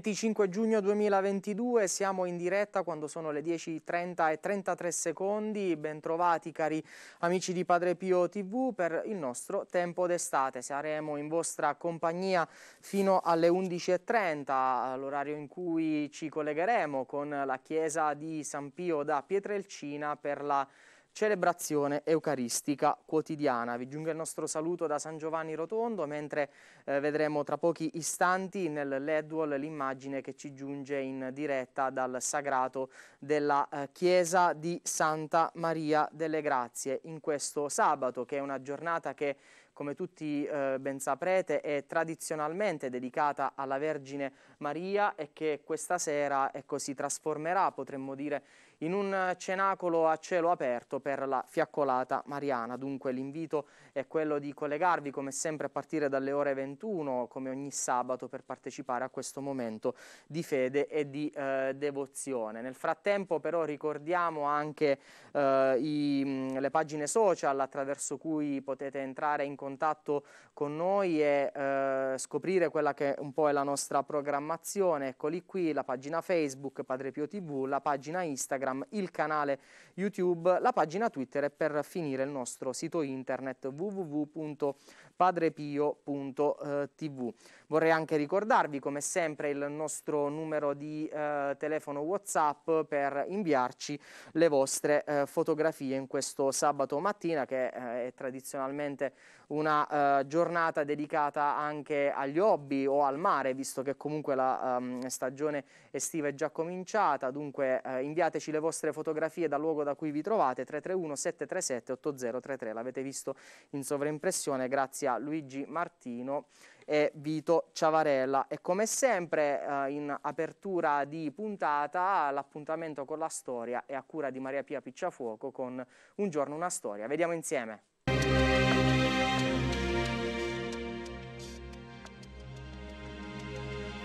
25 giugno 2022, siamo in diretta quando sono le 10.30 e 33 secondi. Bentrovati cari amici di Padre Pio TV per il nostro tempo d'estate. Saremo in vostra compagnia fino alle 11.30, l'orario in cui ci collegheremo con la chiesa di San Pio da Pietrelcina per la celebrazione eucaristica quotidiana. Vi giunge il nostro saluto da San Giovanni Rotondo, mentre eh, vedremo tra pochi istanti nel LED wall l'immagine che ci giunge in diretta dal sagrato della eh, chiesa di Santa Maria delle Grazie in questo sabato, che è una giornata che come tutti eh, ben saprete, è tradizionalmente dedicata alla Vergine Maria e che questa sera ecco, si trasformerà, potremmo dire, in un cenacolo a cielo aperto per la fiaccolata mariana. Dunque l'invito è quello di collegarvi come sempre a partire dalle ore 21, come ogni sabato, per partecipare a questo momento di fede e di eh, devozione. Nel frattempo però ricordiamo anche eh, i, le pagine social attraverso cui potete entrare in contatto con noi e eh, scoprire quella che un po' è la nostra programmazione. Eccoli qui, la pagina Facebook Padre Pio TV, la pagina Instagram Telegram il canale YouTube, la pagina Twitter e per finire il nostro sito internet www.padrepio.tv. Vorrei anche ricordarvi come sempre il nostro numero di eh, telefono WhatsApp per inviarci le vostre eh, fotografie in questo sabato mattina che eh, è tradizionalmente una eh, giornata dedicata anche agli hobby o al mare, visto che comunque la um, stagione estiva è già cominciata, dunque eh, inviateci le vostre fotografie dal luogo da cui vi trovate 331 737 8033 l'avete visto in sovraimpressione grazie a Luigi Martino e Vito Ciavarella e come sempre eh, in apertura di puntata l'appuntamento con la storia è a cura di Maria Pia Picciafuoco con Un giorno una storia vediamo insieme Música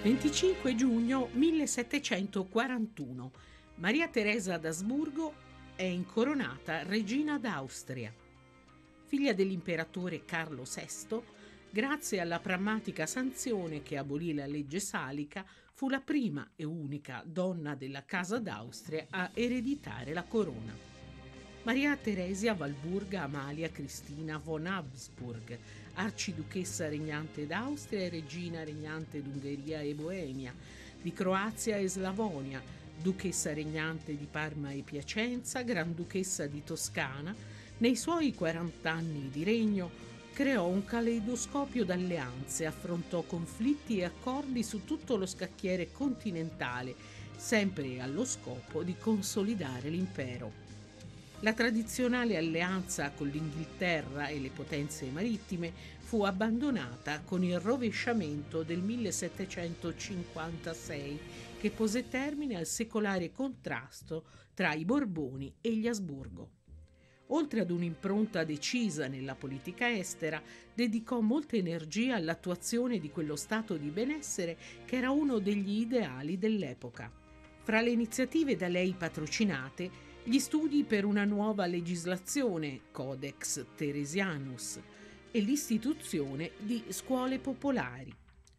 25 giugno 1741. Maria Teresa d'Asburgo è incoronata regina d'Austria. Figlia dell'imperatore Carlo VI, grazie alla prammatica sanzione che abolì la legge salica, fu la prima e unica donna della Casa d'Austria a ereditare la corona. Maria Teresia Valburga Amalia Cristina von Habsburg, arciduchessa regnante d'Austria e regina regnante d'Ungheria e Boemia, di Croazia e Slavonia, duchessa regnante di Parma e Piacenza, granduchessa di Toscana, nei suoi 40 anni di regno creò un caleidoscopio d'alleanze, affrontò conflitti e accordi su tutto lo scacchiere continentale, sempre allo scopo di consolidare l'impero. La tradizionale alleanza con l'Inghilterra e le potenze marittime fu abbandonata con il rovesciamento del 1756 che pose termine al secolare contrasto tra i Borboni e gli Asburgo. Oltre ad un'impronta decisa nella politica estera, dedicò molta energia all'attuazione di quello stato di benessere che era uno degli ideali dell'epoca. Fra le iniziative da lei patrocinate, gli studi per una nuova legislazione, Codex Teresianus, e l'istituzione di scuole popolari.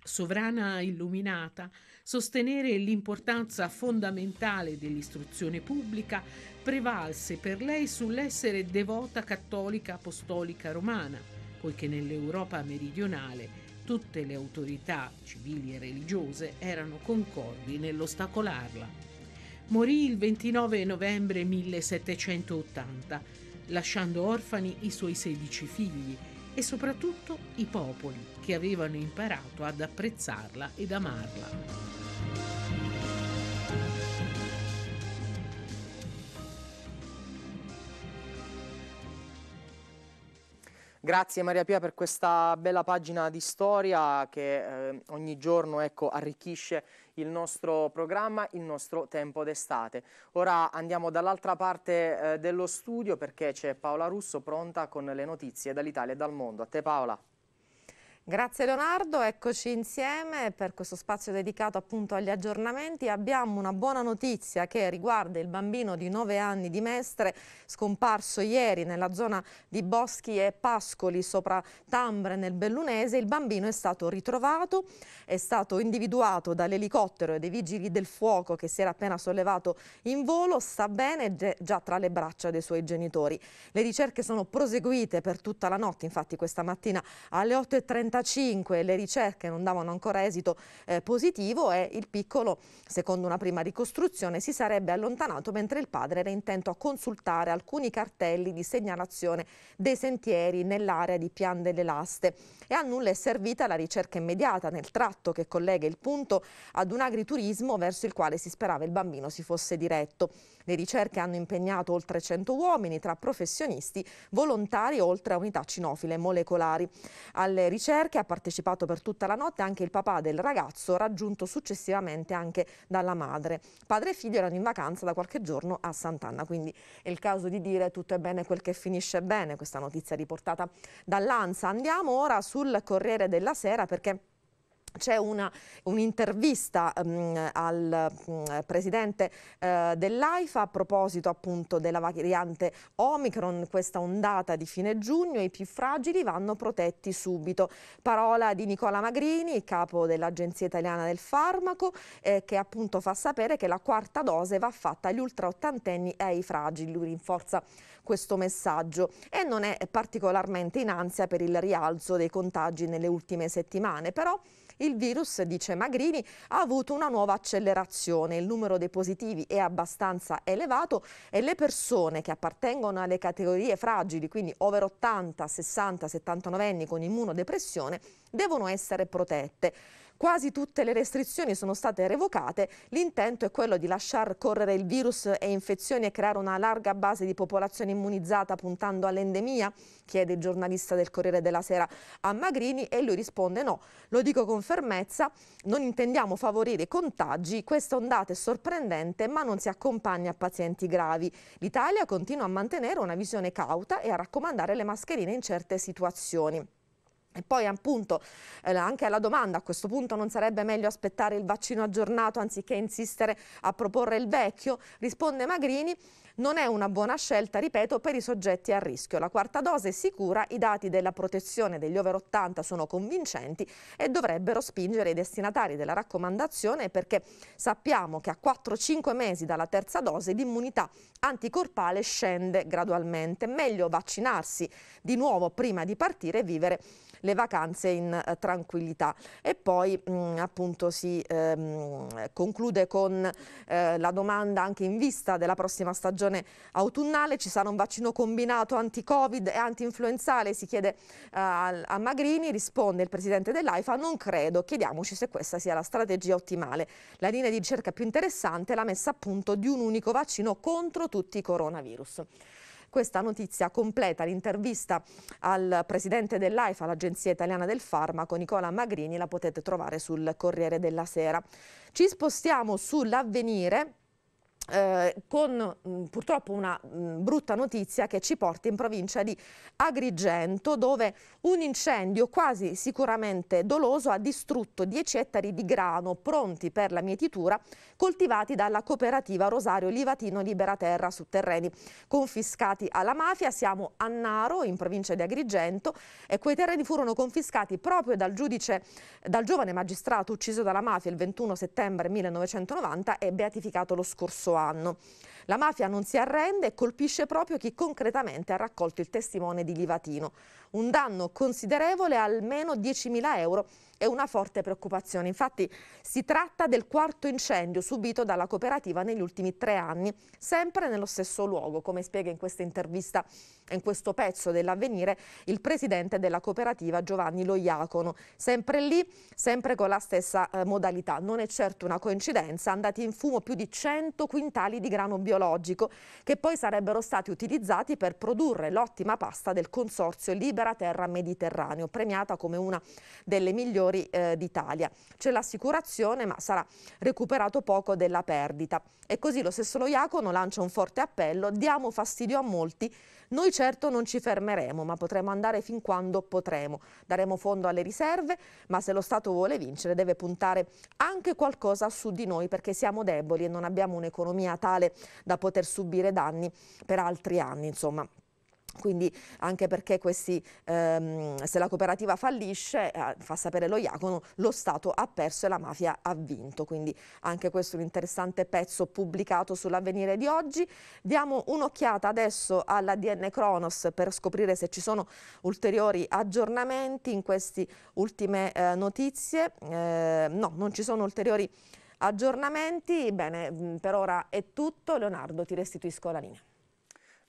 Sovrana illuminata, sostenere l'importanza fondamentale dell'istruzione pubblica prevalse per lei sull'essere devota cattolica apostolica romana, poiché nell'Europa meridionale tutte le autorità civili e religiose erano concordi nell'ostacolarla. Morì il 29 novembre 1780, lasciando orfani i suoi 16 figli e soprattutto i popoli che avevano imparato ad apprezzarla ed amarla. Grazie Maria Pia per questa bella pagina di storia che eh, ogni giorno ecco, arricchisce il nostro programma, il nostro tempo d'estate. Ora andiamo dall'altra parte eh, dello studio perché c'è Paola Russo pronta con le notizie dall'Italia e dal mondo. A te Paola. Grazie Leonardo, eccoci insieme per questo spazio dedicato appunto agli aggiornamenti. Abbiamo una buona notizia che riguarda il bambino di 9 anni di Mestre scomparso ieri nella zona di Boschi e Pascoli sopra Tambre nel Bellunese. Il bambino è stato ritrovato, è stato individuato dall'elicottero e dai vigili del fuoco che si era appena sollevato in volo, sta bene già tra le braccia dei suoi genitori. Le ricerche sono proseguite per tutta la notte, infatti questa mattina alle 8.30 35 le ricerche non davano ancora esito eh, positivo e il piccolo, secondo una prima ricostruzione, si sarebbe allontanato mentre il padre era intento a consultare alcuni cartelli di segnalazione dei sentieri nell'area di Pian delle Laste e a nulla è servita la ricerca immediata nel tratto che collega il punto ad un agriturismo verso il quale si sperava il bambino si fosse diretto. Le ricerche hanno impegnato oltre 100 uomini tra professionisti, volontari oltre a unità cinofile molecolari. Alle ricerche ha partecipato per tutta la notte anche il papà del ragazzo, raggiunto successivamente anche dalla madre. Padre e figlio erano in vacanza da qualche giorno a Sant'Anna, quindi è il caso di dire tutto è bene quel che finisce bene, questa notizia riportata dall'ANSA. Andiamo ora su sul Corriere della Sera perché c'è un'intervista um, al um, presidente uh, dell'AIFA a proposito appunto della variante Omicron, questa ondata di fine giugno, i più fragili vanno protetti subito. Parola di Nicola Magrini, capo dell'Agenzia Italiana del Farmaco, eh, che appunto fa sapere che la quarta dose va fatta agli ultraottantenni e ai fragili, lui rinforza questo messaggio e non è particolarmente in ansia per il rialzo dei contagi nelle ultime settimane, però... Il virus, dice Magrini, ha avuto una nuova accelerazione. Il numero dei positivi è abbastanza elevato e le persone che appartengono alle categorie fragili, quindi over 80, 60, 79 anni con immunodepressione, devono essere protette. Quasi tutte le restrizioni sono state revocate, l'intento è quello di lasciar correre il virus e infezioni e creare una larga base di popolazione immunizzata puntando all'endemia? Chiede il giornalista del Corriere della Sera a Magrini e lui risponde no, lo dico con fermezza, non intendiamo favorire i contagi, questa ondata è sorprendente ma non si accompagna a pazienti gravi. L'Italia continua a mantenere una visione cauta e a raccomandare le mascherine in certe situazioni. E poi appunto eh, anche alla domanda a questo punto non sarebbe meglio aspettare il vaccino aggiornato anziché insistere a proporre il vecchio? Risponde Magrini non è una buona scelta, ripeto, per i soggetti a rischio. La quarta dose è sicura, i dati della protezione degli over 80 sono convincenti e dovrebbero spingere i destinatari della raccomandazione perché sappiamo che a 4-5 mesi dalla terza dose l'immunità anticorpale scende gradualmente. Meglio vaccinarsi di nuovo prima di partire e vivere le vacanze in eh, tranquillità. E poi mh, mm, appunto si ehm, conclude con eh, la domanda anche in vista della prossima stagione autunnale, ci sarà un vaccino combinato anti-covid e anti-influenzale, si chiede eh, a Magrini, risponde il presidente dell'AIFA, non credo, chiediamoci se questa sia la strategia ottimale. La linea di ricerca più interessante è la messa a punto di un unico vaccino contro tutti i coronavirus. Questa notizia completa l'intervista al presidente dell'AIFA, l'Agenzia Italiana del Farmaco, Nicola Magrini, la potete trovare sul Corriere della Sera. Ci spostiamo sull'avvenire eh, con mm, purtroppo una mm, brutta notizia che ci porta in provincia di Agrigento dove un incendio quasi sicuramente doloso ha distrutto 10 ettari di grano pronti per la mietitura coltivati dalla cooperativa Rosario Livatino Libera Terra su terreni confiscati alla mafia. Siamo a Naro in provincia di Agrigento e quei terreni furono confiscati proprio dal giudice, dal giovane magistrato ucciso dalla mafia il 21 settembre 1990 e beatificato lo scorso anno. La mafia non si arrende e colpisce proprio chi concretamente ha raccolto il testimone di Livatino. Un danno considerevole, almeno 10.000 euro, è una forte preoccupazione. Infatti si tratta del quarto incendio subito dalla cooperativa negli ultimi tre anni, sempre nello stesso luogo, come spiega in questa intervista e in questo pezzo dell'avvenire il presidente della cooperativa Giovanni Loiacono. Sempre lì, sempre con la stessa eh, modalità. Non è certo una coincidenza, andati in fumo più di 100 quintali di grano biologico biologico che poi sarebbero stati utilizzati per produrre l'ottima pasta del consorzio Libera Terra Mediterraneo, premiata come una delle migliori eh, d'Italia. C'è l'assicurazione ma sarà recuperato poco della perdita. E così lo stesso Loiacono lancia un forte appello, diamo fastidio a molti, noi certo non ci fermeremo ma potremo andare fin quando potremo. Daremo fondo alle riserve ma se lo Stato vuole vincere deve puntare anche qualcosa su di noi perché siamo deboli e non abbiamo un'economia tale da poter subire danni per altri anni. Insomma. Quindi anche perché questi, ehm, se la cooperativa fallisce, eh, fa sapere lo Iacono, lo Stato ha perso e la mafia ha vinto. Quindi anche questo è un interessante pezzo pubblicato sull'avvenire di oggi. Diamo un'occhiata adesso all'ADN Cronos per scoprire se ci sono ulteriori aggiornamenti in queste ultime eh, notizie. Eh, no, non ci sono ulteriori aggiornamenti Aggiornamenti, bene, mm, per ora è tutto. Leonardo, ti restituisco la linea.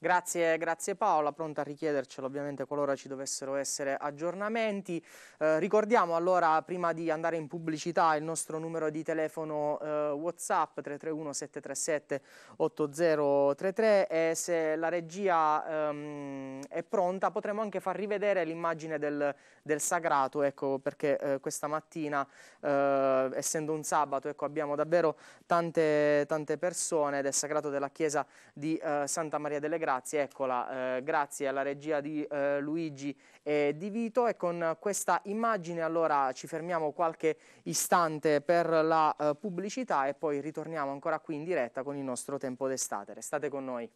Grazie, grazie Paola, pronta a richiedercelo ovviamente qualora ci dovessero essere aggiornamenti. Eh, ricordiamo allora prima di andare in pubblicità il nostro numero di telefono eh, Whatsapp 331 737 8033 e se la regia ehm, è pronta potremo anche far rivedere l'immagine del, del, sagrato, ecco perché eh, questa mattina eh, essendo un sabato ecco, abbiamo davvero tante, tante persone del sagrato della chiesa di eh, Santa Maria delle Grazie grazie, eccola, eh, grazie alla regia di eh, Luigi e di Vito e con questa immagine allora ci fermiamo qualche istante per la eh, pubblicità e poi ritorniamo ancora qui in diretta con il nostro tempo d'estate. Restate con noi.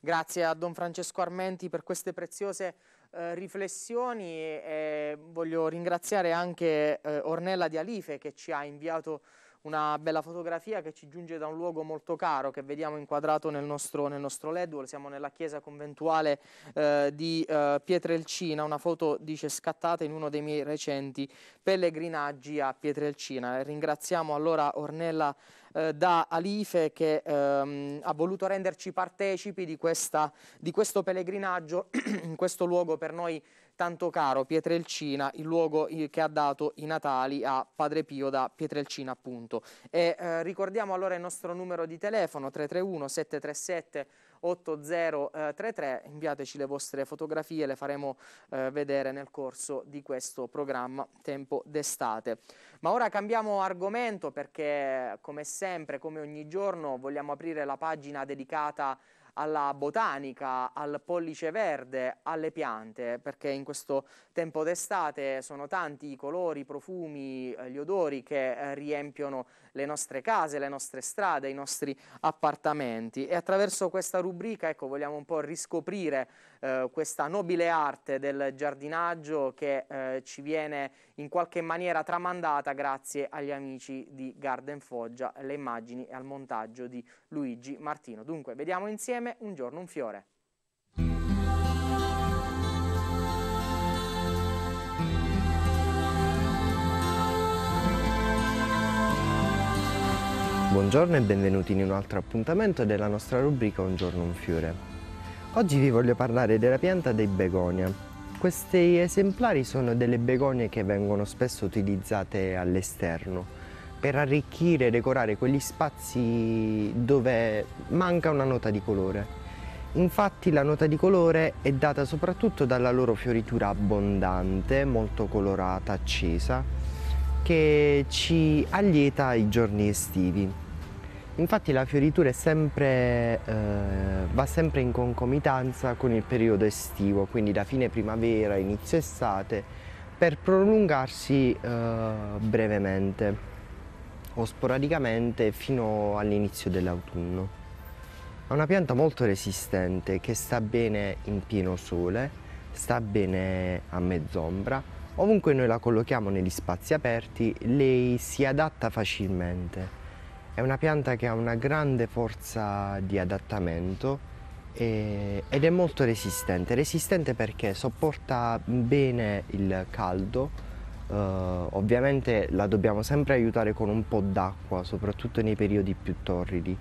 Grazie a Don Francesco Armenti per queste preziose eh, riflessioni e eh, voglio ringraziare anche eh, Ornella Di Alife che ci ha inviato una bella fotografia che ci giunge da un luogo molto caro che vediamo inquadrato nel nostro, nel nostro LED wall. Siamo nella chiesa conventuale eh, di eh, Pietrelcina, una foto dice scattata in uno dei miei recenti pellegrinaggi a Pietrelcina. Ringraziamo allora Ornella eh, da Alife che ehm, ha voluto renderci partecipi di, questa, di questo pellegrinaggio in questo luogo per noi tanto caro, Pietrelcina, il luogo eh, che ha dato i Natali a Padre Pio da Pietrelcina appunto. E, eh, ricordiamo allora il nostro numero di telefono 331 737 8033, inviateci le vostre fotografie, le faremo eh, vedere nel corso di questo programma Tempo d'estate. Ma ora cambiamo argomento perché come sempre, come ogni giorno, vogliamo aprire la pagina dedicata alla botanica, al pollice verde, alle piante, perché in questo tempo d'estate sono tanti i colori, i profumi, eh, gli odori che eh, riempiono le nostre case, le nostre strade, i nostri appartamenti e attraverso questa rubrica ecco, vogliamo un po' riscoprire eh, questa nobile arte del giardinaggio che eh, ci viene in qualche maniera tramandata grazie agli amici di Garden Foggia, le immagini e al montaggio di Luigi Martino. Dunque vediamo insieme Un giorno un fiore. Buongiorno e benvenuti in un altro appuntamento della nostra rubrica Un giorno un fiore. Oggi vi voglio parlare della pianta dei begonia. Questi esemplari sono delle begonie che vengono spesso utilizzate all'esterno per arricchire e decorare quegli spazi dove manca una nota di colore. Infatti la nota di colore è data soprattutto dalla loro fioritura abbondante, molto colorata, accesa, che ci allieta i giorni estivi. Infatti la fioritura sempre, eh, va sempre in concomitanza con il periodo estivo, quindi da fine primavera a inizio estate, per prolungarsi eh, brevemente o sporadicamente fino all'inizio dell'autunno. È una pianta molto resistente che sta bene in pieno sole, sta bene a mezz'ombra, ovunque noi la collochiamo negli spazi aperti, lei si adatta facilmente è una pianta che ha una grande forza di adattamento ed è molto resistente, resistente perché sopporta bene il caldo, uh, ovviamente la dobbiamo sempre aiutare con un po' d'acqua, soprattutto nei periodi più torridi.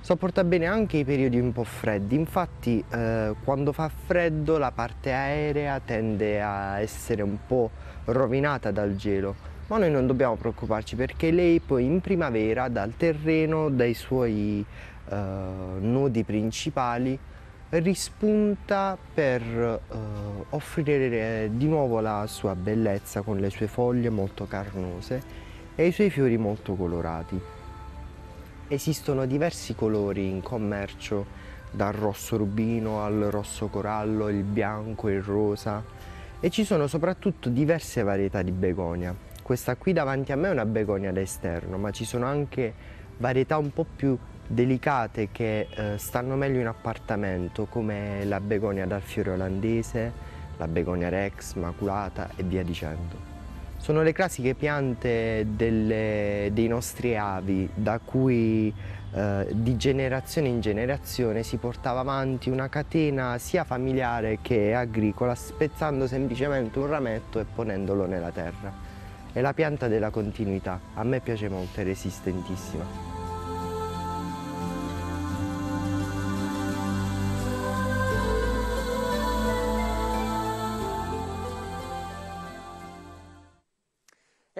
Sopporta bene anche i periodi un po' freddi, infatti uh, quando fa freddo la parte aerea tende a essere un po' rovinata dal gelo, ma noi non dobbiamo preoccuparci perché lei poi in primavera dal terreno, dai suoi eh, nodi principali, rispunta per eh, offrire eh, di nuovo la sua bellezza con le sue foglie molto carnose e i suoi fiori molto colorati. Esistono diversi colori in commercio, dal rosso rubino al rosso corallo, il bianco, il rosa e ci sono soprattutto diverse varietà di begonia questa qui davanti a me è una begonia da esterno, ma ci sono anche varietà un po' più delicate che eh, stanno meglio in appartamento, come la begonia dal fiore olandese, la begonia rex, maculata e via dicendo. Sono le classiche piante delle, dei nostri avi, da cui eh, di generazione in generazione si portava avanti una catena sia familiare che agricola, spezzando semplicemente un rametto e ponendolo nella terra è la pianta della continuità, a me piace molto, è resistentissima.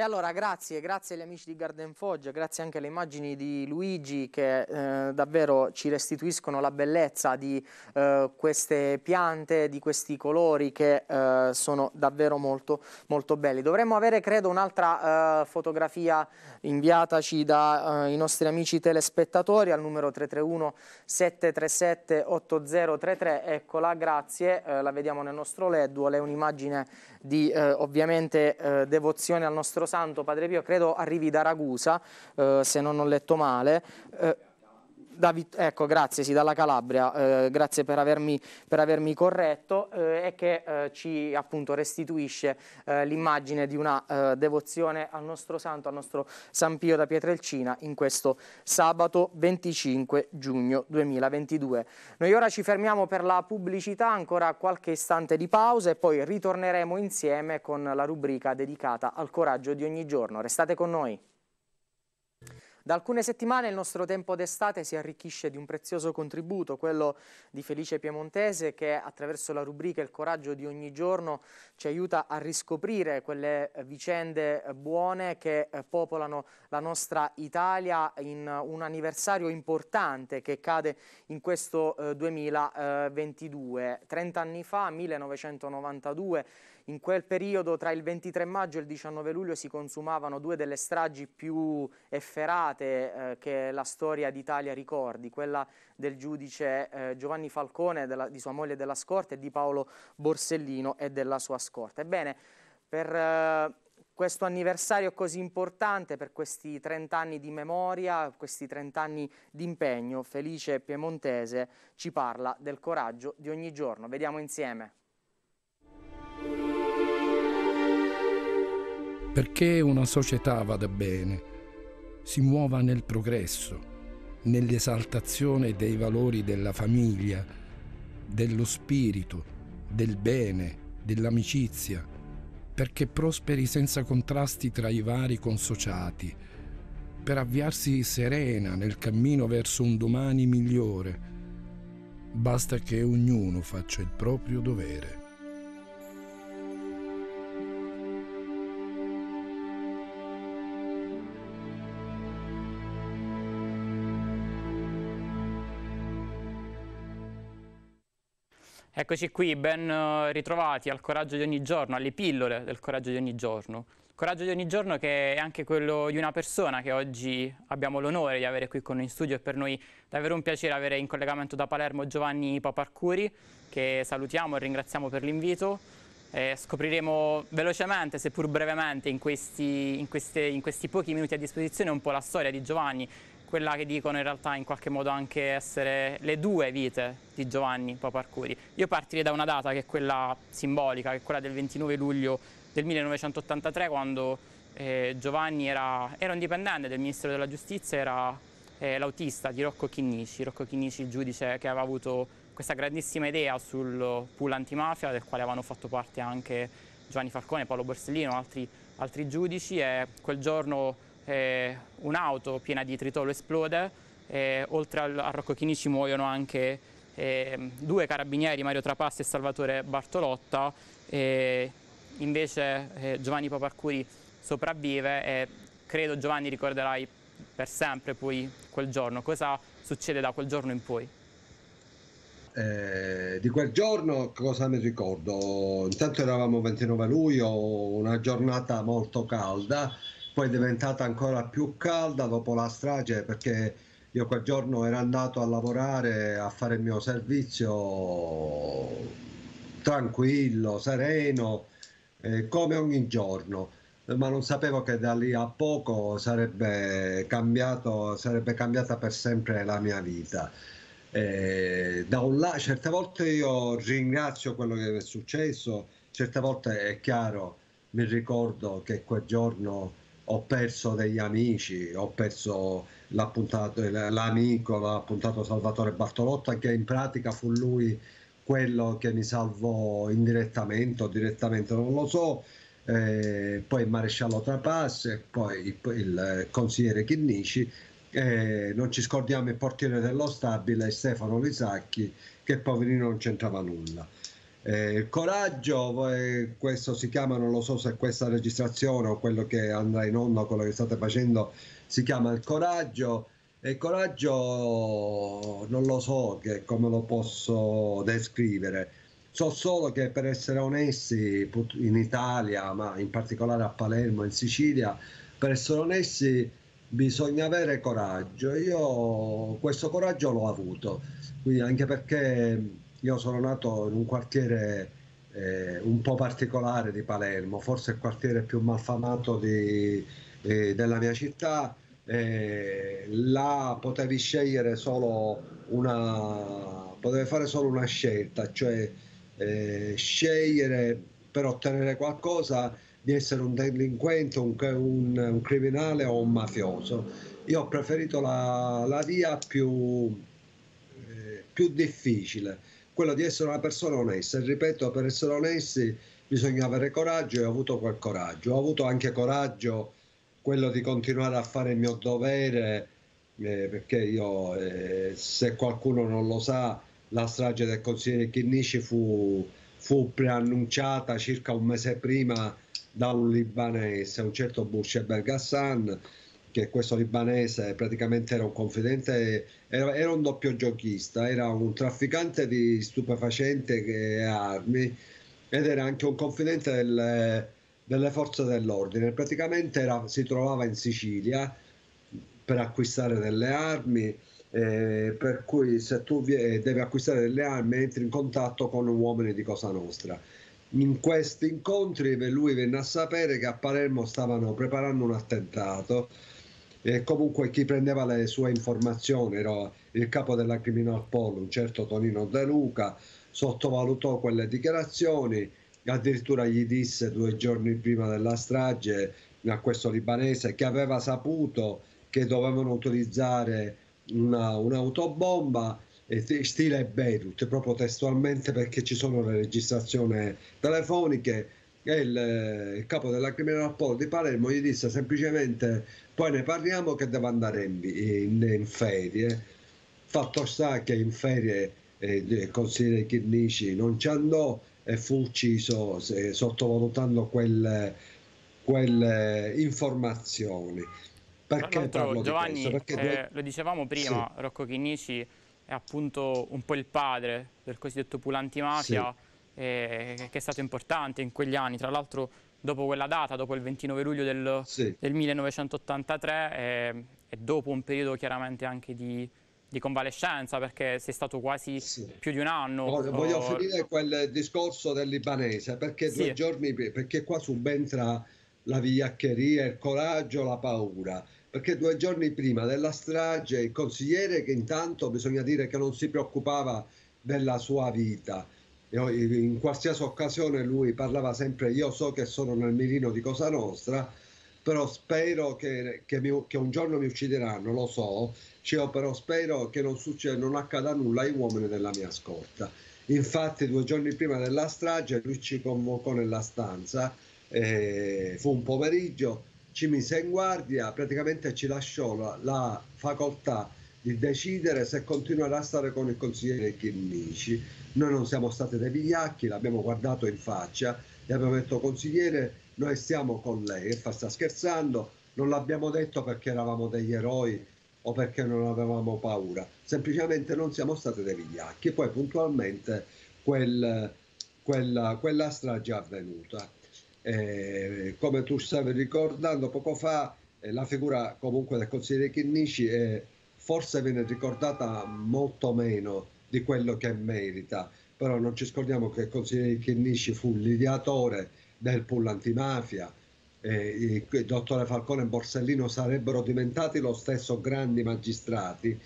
allora grazie, grazie agli amici di Garden Foggia, grazie anche alle immagini di Luigi che eh, davvero ci restituiscono la bellezza di eh, queste piante, di questi colori che eh, sono davvero molto, molto belli. Dovremmo avere credo un'altra eh, fotografia inviataci dai eh, nostri amici telespettatori al numero 331 737 8033, eccola grazie, eh, la vediamo nel nostro led, è un'immagine di ovviamente devozione al nostro santo santo, Padre Pio, credo arrivi da Ragusa, eh, se non ho letto male. Eh, da, ecco, grazie, sì, dalla Calabria, eh, grazie per avermi, per avermi corretto, eh, e che eh, ci appunto restituisce eh, l'immagine di una eh, devozione al nostro santo, al nostro San Pio da Pietrelcina in questo sabato 25 giugno 2022. Noi ora ci fermiamo per la pubblicità, ancora qualche istante di pausa e poi ritorneremo insieme con la rubrica dedicata al coraggio di ogni giorno. Restate con noi. Da alcune settimane il nostro tempo d'estate si arricchisce di un prezioso contributo, quello di Felice Piemontese che attraverso la rubrica Il coraggio di ogni giorno ci aiuta a riscoprire quelle eh, vicende eh, buone che eh, popolano la nostra Italia in un anniversario importante che cade in questo 2022. 30 anni fa, 1992, in quel periodo tra il 23 maggio e il 19 luglio si consumavano due delle stragi più efferate eh, che la storia d'Italia ricordi, quella del giudice eh, Giovanni Falcone, della, di sua moglie della scorta e di Paolo Borsellino e della sua scorta. Ebbene, per eh, questo anniversario così importante, per questi 30 anni di memoria, questi 30 anni di impegno, Felice Piemontese ci parla del coraggio di ogni giorno. Vediamo insieme. Perché una società vada bene, si muova nel progresso, nell'esaltazione dei valori della famiglia, dello spirito, del bene, dell'amicizia, perché prosperi senza contrasti tra i vari consociati, per avviarsi serena nel cammino verso un domani migliore. Basta che ognuno faccia il proprio dovere. Eccoci qui, ben eh, ritrovati al coraggio di ogni giorno, alle pillole del coraggio di ogni giorno. Coraggio di ogni giorno che è anche quello di una persona che oggi abbiamo l'onore di avere qui con noi in studio. È per noi davvero un piacere avere in collegamento da Palermo Giovanni Paparcuri, che salutiamo e ringraziamo per l'invito. Eh, scopriremo velocemente, seppur brevemente, in questi, in, queste, in questi pochi minuti a disposizione un po' la storia di Giovanni, quella che dicono in realtà in qualche modo anche essere le due vite di Giovanni Paparcuri. Io partirei da una data che è quella simbolica, che è quella del 29 luglio del 1983 quando eh, Giovanni era, era, un dipendente del Ministero della Giustizia, era eh, l'autista di Rocco Chinnici, Rocco Chinnici il giudice che aveva avuto questa grandissima idea sul pool antimafia del quale avevano fatto parte anche Giovanni Falcone, Paolo Borsellino, altri, altri giudici e quel giorno eh, un'auto piena di tritolo esplode, eh, oltre al, a Rocco Chinici muoiono anche eh, due carabinieri, Mario Trapassi e Salvatore Bartolotta, invece eh, Giovanni Paparcuri sopravvive e credo Giovanni ricorderai per sempre poi quel giorno, cosa succede da quel giorno in poi? Eh, di quel giorno cosa mi ricordo? Intanto eravamo 29 luglio, una giornata molto calda, poi è diventata ancora più calda dopo la strage perché io quel giorno ero andato a lavorare a fare il mio servizio tranquillo, sereno, eh, come ogni giorno, ma non sapevo che da lì a poco sarebbe, cambiato, sarebbe cambiata per sempre la mia vita. Eh, da un lato, certe volte io ringrazio quello che è successo, certe volte è chiaro, mi ricordo che quel giorno ho perso degli amici, ho perso eh, l'amico, l'appuntato Salvatore Bartolotta che in pratica fu lui quello che mi salvò indirettamente o direttamente, non lo so, eh, poi il maresciallo Trapasse, poi il eh, consigliere Chinnici, eh, non ci scordiamo il portiere dello stabile Stefano Lisacchi che poverino non c'entrava nulla. Eh, coraggio, eh, questo si chiama, non lo so se questa registrazione o quello che andrà in onda, quello che state facendo, si chiama il coraggio. E coraggio non lo so che, come lo posso descrivere. So solo che per essere onesti in Italia, ma in particolare a Palermo, in Sicilia, per essere onesti bisogna avere coraggio. Io questo coraggio l'ho avuto, quindi anche perché io sono nato in un quartiere eh, un po' particolare di Palermo, forse il quartiere più malfamato di, eh, della mia città. Eh, là potevi scegliere solo una, potevi fare solo una scelta, cioè eh, scegliere per ottenere qualcosa di essere un delinquente, un, un, un criminale o un mafioso. Io ho preferito la, la via più, eh, più difficile quello di essere una persona onesta. E Ripeto, per essere onesti bisogna avere coraggio e ho avuto quel coraggio. Ho avuto anche coraggio quello di continuare a fare il mio dovere, eh, perché io, eh, se qualcuno non lo sa, la strage del consigliere Chinnici fu, fu preannunciata circa un mese prima da un libanese, un certo Burce Bergassan che questo libanese praticamente era un confidente, era, era un doppio giochista, era un trafficante di stupefacenti e armi ed era anche un confidente del, delle forze dell'ordine. Praticamente era, si trovava in Sicilia per acquistare delle armi. Eh, per cui se tu eh, devi acquistare delle armi entri in contatto con uomini di Cosa Nostra. In questi incontri lui venne a sapere che a Palermo stavano preparando un attentato e comunque chi prendeva le sue informazioni era il capo della Criminal Polo, un certo Tonino De Luca, sottovalutò quelle dichiarazioni, addirittura gli disse due giorni prima della strage a questo libanese che aveva saputo che dovevano utilizzare una, un'autobomba stile Beirut, proprio testualmente perché ci sono le registrazioni telefoniche che il, eh, il capo della Criminal Polo di Palermo gli disse semplicemente poi ne parliamo che deve andare in, in, in ferie. Fatto sta che in ferie eh, il consigliere Chirnici non ci andò e fu ucciso se, sottovalutando quelle, quelle eh, informazioni. Perché parlo Giovanni, di Perché... Eh, lo dicevamo prima, sì. Rocco Chinnici è appunto un po' il padre del cosiddetto Pulanti Mafia. Sì eh, che è stato importante in quegli anni, tra l'altro dopo quella data, dopo il 29 luglio del, sì. del 1983 eh, e dopo un periodo chiaramente anche di, di convalescenza perché sei stato quasi sì. più di un anno. Voglio, voglio eh, o... finire quel discorso del libanese perché sì. due giorni perché qua subentra la vigliaccheria, il coraggio, la paura. Perché due giorni prima della strage il consigliere che intanto bisogna dire che non si preoccupava della sua vita, in qualsiasi occasione lui parlava sempre io so che sono nel mirino di Cosa Nostra però spero che, che, mi, che un giorno mi uccideranno, lo so, cioè, però spero che non, succeda, non accada nulla ai uomini della mia scorta. Infatti due giorni prima della strage lui ci convocò nella stanza, eh, fu un pomeriggio, ci mise in guardia, praticamente ci lasciò la, la facoltà di decidere se continuerà a stare con il consigliere Chinnici. Noi non siamo stati dei vigliacchi, l'abbiamo guardato in faccia e abbiamo detto consigliere, noi stiamo con lei, e sta scherzando, non l'abbiamo detto perché eravamo degli eroi o perché non avevamo paura, semplicemente non siamo stati dei vigliacchi. Poi puntualmente quel, quella, quella strage è avvenuta. Eh, come tu stavi ricordando poco fa, eh, la figura comunque del consigliere Chinnici è forse viene ricordata molto meno di quello che merita, però non ci scordiamo che il consigliere Chinnici fu l'ideatore del pool antimafia, eh, il dottore Falcone e Borsellino sarebbero diventati lo stesso grandi magistrati,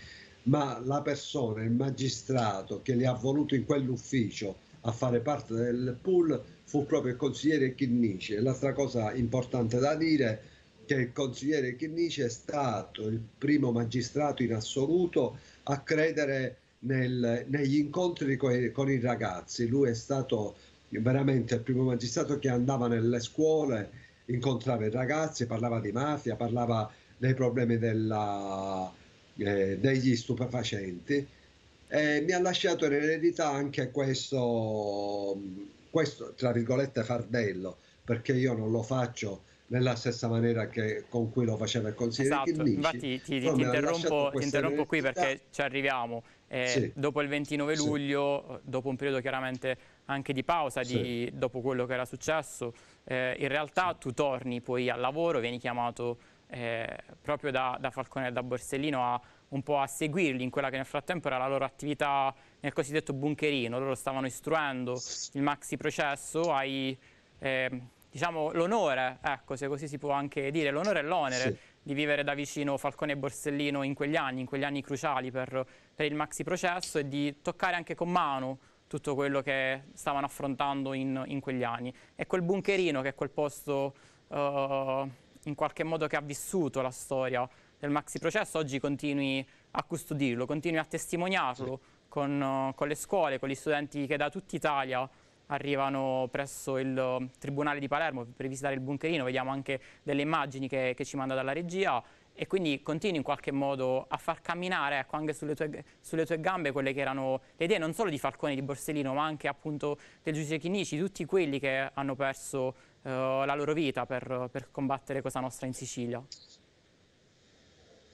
ma la persona, il magistrato che li ha voluti in quell'ufficio a fare parte del pool fu proprio il consigliere Chinnici. L'altra cosa importante da dire è che il consigliere Chinnici è stato il primo magistrato in assoluto a credere nel, negli incontri con, con i ragazzi. Lui è stato veramente il primo magistrato che andava nelle scuole, incontrava i ragazzi, parlava di mafia, parlava dei problemi della, eh, degli stupefacenti. E mi ha lasciato in eredità anche questo, questo, tra virgolette, fardello, perché io non lo faccio nella stessa maniera che, con cui lo faceva il consigliere esatto, Chimici, infatti ti, ti interrompo, ti interrompo qui perché ci arriviamo. Eh, sì. Dopo il 29 luglio, sì. dopo un periodo chiaramente anche di pausa, sì. di, dopo quello che era successo, eh, in realtà tu torni poi al lavoro, vieni chiamato eh, proprio da, da, Falcone e da Borsellino a un po' a seguirli in quella che nel frattempo era la loro attività nel cosiddetto bunkerino, loro stavano istruendo il maxi processo ai... Eh, diciamo, l'onore, ecco, se così si può anche dire, l'onore e l'onere sì. di vivere da vicino Falcone e Borsellino in quegli anni, in quegli anni cruciali per, per il maxi processo e di toccare anche con mano tutto quello che stavano affrontando in, in, quegli anni. E quel bunkerino che è quel posto uh, in qualche modo che ha vissuto la storia del maxi processo, oggi continui a custodirlo, continui a testimoniarlo sì. con, uh, con, le scuole, con gli studenti che da tutta Italia arrivano presso il Tribunale di Palermo per visitare il bunkerino, vediamo anche delle immagini che, che ci manda dalla regia e quindi continui in qualche modo a far camminare ecco, anche sulle tue, sulle tue, gambe quelle che erano le idee non solo di Falcone e di Borsellino ma anche appunto del giudice Chinnici, tutti quelli che hanno perso eh, la loro vita per, per combattere Cosa Nostra in Sicilia.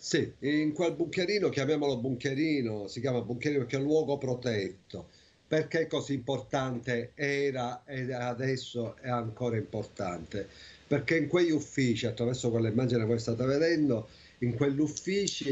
Sì, in quel bunkerino, chiamiamolo bunkerino, si chiama bunkerino perché è un luogo protetto perché così importante era ed adesso è ancora importante, perché in quegli uffici, attraverso quelle immagini che voi state vedendo, in quell'ufficio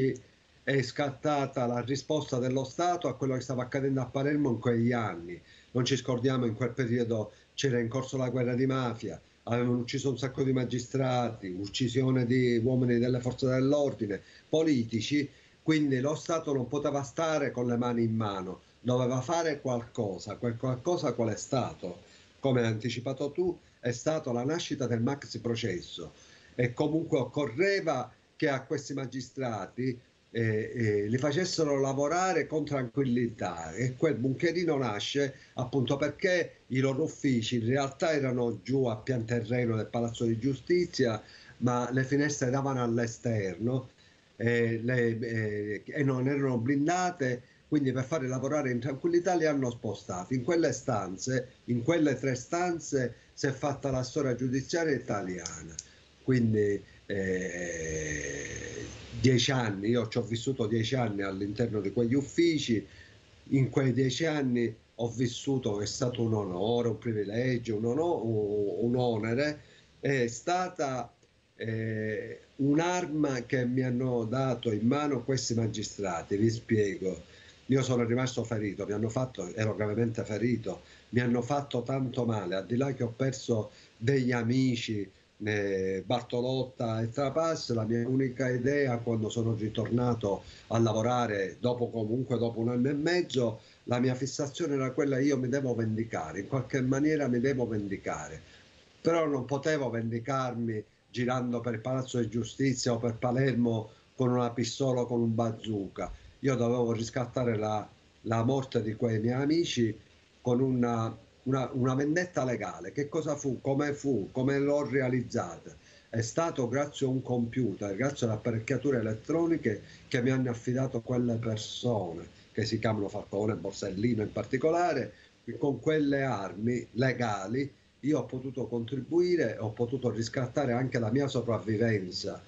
è scattata la risposta dello Stato a quello che stava accadendo a Palermo in quegli anni. Non ci scordiamo, in quel periodo c'era in corso la guerra di mafia, avevano ucciso un sacco di magistrati, uccisione di uomini delle forze dell'ordine, politici, quindi lo Stato non poteva stare con le mani in mano doveva fare qualcosa, quel qualcosa qual è stato, come hai anticipato tu, è stata la nascita del maxi processo e comunque occorreva che a questi magistrati eh, eh, li facessero lavorare con tranquillità e quel bunkerino nasce appunto perché i loro uffici in realtà erano giù a pian terreno del Palazzo di Giustizia ma le finestre davano all'esterno eh, le, e non erano blindate quindi per farli lavorare in tranquillità li hanno spostati. In quelle stanze, in quelle tre stanze, si è fatta la storia giudiziaria italiana. Quindi eh, dieci anni, io ci ho vissuto dieci anni all'interno di quegli uffici, in quei dieci anni ho vissuto, è stato un onore, un privilegio, un, ono, un onere, è stata eh, un'arma che mi hanno dato in mano questi magistrati, vi spiego io sono rimasto ferito, mi hanno fatto, ero gravemente ferito, mi hanno fatto tanto male, al di là che ho perso degli amici, eh, Bartolotta e Trapass, la mia unica idea quando sono ritornato a lavorare, dopo comunque dopo un anno e mezzo, la mia fissazione era quella io mi devo vendicare, in qualche maniera mi devo vendicare, però non potevo vendicarmi girando per Palazzo di Giustizia o per Palermo con una pistola o con un bazooka io dovevo riscattare la, la morte di quei miei amici con una, una, una, vendetta legale. Che cosa fu? Come fu? Come l'ho realizzata? È stato grazie a un computer, grazie alle apparecchiature elettroniche che mi hanno affidato quelle persone, che si chiamano Falcone, e Borsellino in particolare, con quelle armi legali io ho potuto contribuire, ho potuto riscattare anche la mia sopravvivenza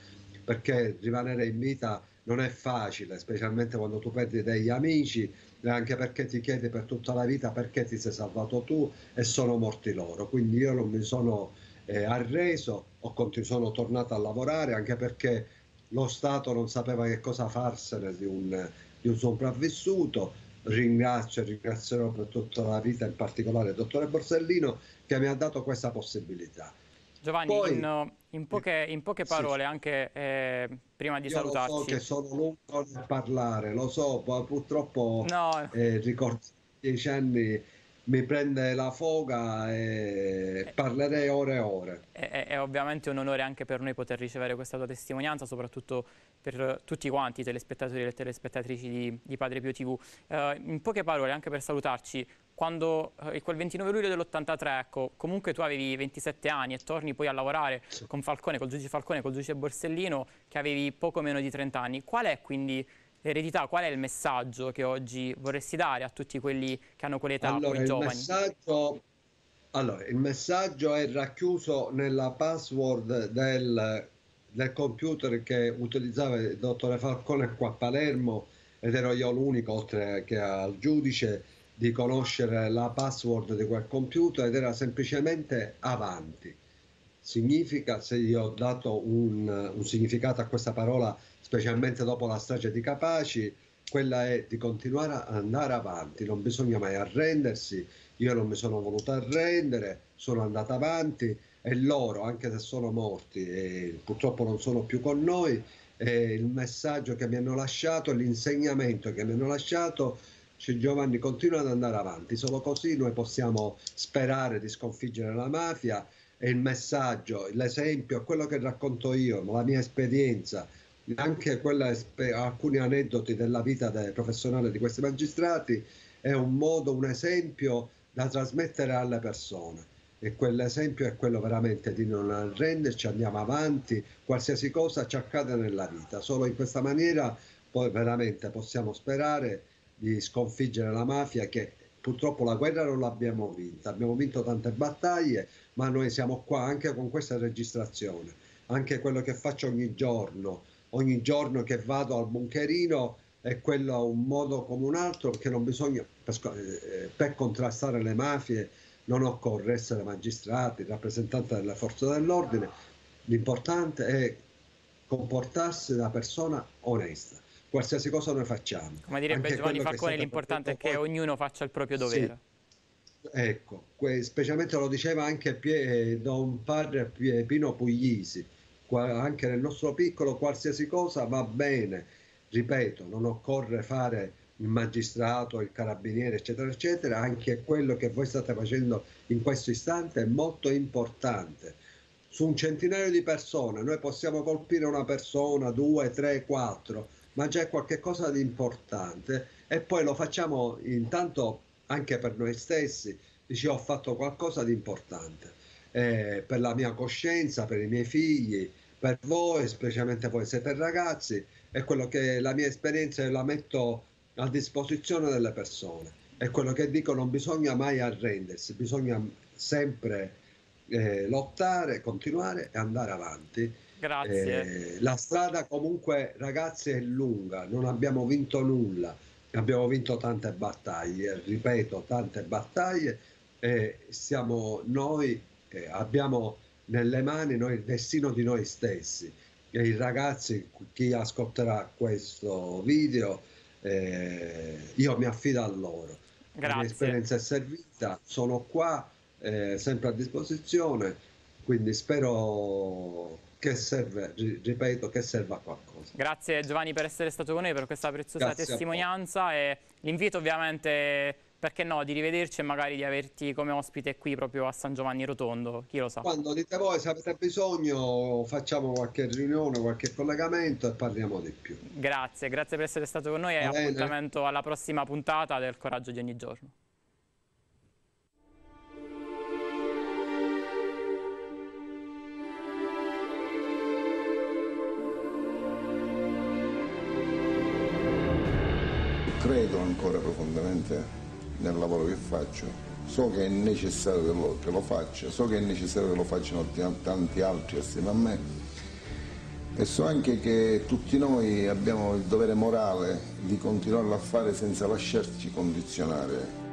perché rimanere in vita non è facile, specialmente quando tu perdi degli amici, anche perché ti chiedi per tutta la vita perché ti sei salvato tu e sono morti loro. Quindi io non mi sono eh, arreso, continu- sono tornato a lavorare anche perché lo Stato non sapeva che cosa farsene di un, di un sopravvissuto. Ringrazio e ringrazierò per tutta la vita, in particolare il dottore Borsellino, che mi ha dato questa possibilità Giovanni, Poi, in, eh, in, poche, in, poche, parole, sì. anche eh, prima di salutarci. Lo so che sono lungo nel parlare, lo so, purtroppo no. eh, ricordo dieci anni mi prende la foga e eh, parlerei ore e ore. È, è, ovviamente un onore anche per noi poter ricevere questa tua testimonianza, soprattutto per eh, tutti quanti i telespettatori e le telespettatrici di, di Padre Pio TV. Eh, in poche parole, anche per salutarci, quando eh, quel 29 luglio dell'83, ecco, comunque tu avevi 27 anni e torni poi a lavorare sì. con Falcone, col giudice Falcone, col giudice Borsellino, che avevi poco meno di 30 anni. Qual è quindi l'eredità, qual è il messaggio che oggi vorresti dare a tutti quelli che hanno quell'età, allora, giovani? Messaggio, allora, il messaggio è racchiuso nella password del, del computer che utilizzava il dottore Falcone qua a Palermo ed ero io l'unico, oltre che al giudice, di conoscere la password di quel computer ed era semplicemente avanti. Significa, se io ho dato un, un significato a questa parola, specialmente dopo la strage di Capaci, quella è di continuare ad andare avanti, non bisogna mai arrendersi, io non mi sono voluto arrendere, sono andato avanti e loro, anche se sono morti e purtroppo non sono più con noi, il messaggio che mi hanno lasciato, l'insegnamento che mi hanno lasciato cioè, Giovanni continua ad andare avanti, solo così noi possiamo sperare di sconfiggere la mafia e il messaggio, l'esempio, quello che racconto io, la mia esperienza, anche quella, alcuni aneddoti della vita de, professionale di questi magistrati, è un modo, un esempio da trasmettere alle persone. E quell'esempio è quello veramente di non arrenderci, andiamo avanti, qualsiasi cosa ci accade nella vita. Solo in questa maniera poi veramente possiamo sperare di sconfiggere la mafia che purtroppo la guerra non l'abbiamo vinta, abbiamo vinto tante battaglie, ma noi siamo qua anche con questa registrazione, anche quello che faccio ogni giorno, ogni giorno che vado al bunkerino è quello un modo come un altro perché non bisogna per, eh, eh, per contrastare le mafie non occorre essere magistrati, rappresentanti delle forze dell'ordine, l'importante è comportarsi da persona onesta qualsiasi cosa noi facciamo. Come direbbe Giovanni Falcone, l'importante è che poi... ognuno faccia il proprio dovere. Sì. Ecco, que- specialmente lo diceva anche Pie- eh, Don Padre Pie- Pino Puglisi, Qua- anche nel nostro piccolo qualsiasi cosa va bene, ripeto, non occorre fare il magistrato, il carabiniere, eccetera, eccetera, anche quello che voi state facendo in questo istante è molto importante. Su un centinaio di persone noi possiamo colpire una persona, due, tre, quattro, ma mangiare qualcosa di importante e poi lo facciamo intanto anche per noi stessi, dici ho fatto qualcosa di importante eh, per la mia coscienza, per i miei figli, per voi, specialmente voi siete ragazzi, è quello che la mia esperienza io la metto a disposizione delle persone, è quello che dico non bisogna mai arrendersi, bisogna sempre eh, lottare, continuare e andare avanti Grazie. Eh, la strada comunque ragazzi è lunga, non abbiamo vinto nulla, abbiamo vinto tante battaglie, ripeto, tante battaglie e siamo noi, eh, abbiamo nelle mani noi, il destino di noi stessi e i ragazzi, chi ascolterà questo video, eh, io mi affido a loro. Grazie. L'esperienza è servita, sono qua eh, sempre a disposizione, quindi spero che serve, ripeto, che serve a qualcosa. Grazie Giovanni per essere stato con noi, per questa preziosa Grazie testimonianza e l'invito ovviamente, perché no, di rivederci e magari di averti come ospite qui proprio a San Giovanni Rotondo, chi lo sa. Quando dite voi se avete bisogno facciamo qualche riunione, qualche collegamento e parliamo di più. Grazie, grazie per essere stato con noi e Bene. appuntamento alla prossima puntata del Coraggio di ogni giorno. credo ancora profondamente nel lavoro che faccio, so che è necessario che lo, che lo faccia, so che è necessario che lo facciano tanti altri assieme a me e so anche che tutti noi abbiamo il dovere morale di continuarlo a fare senza lasciarci condizionare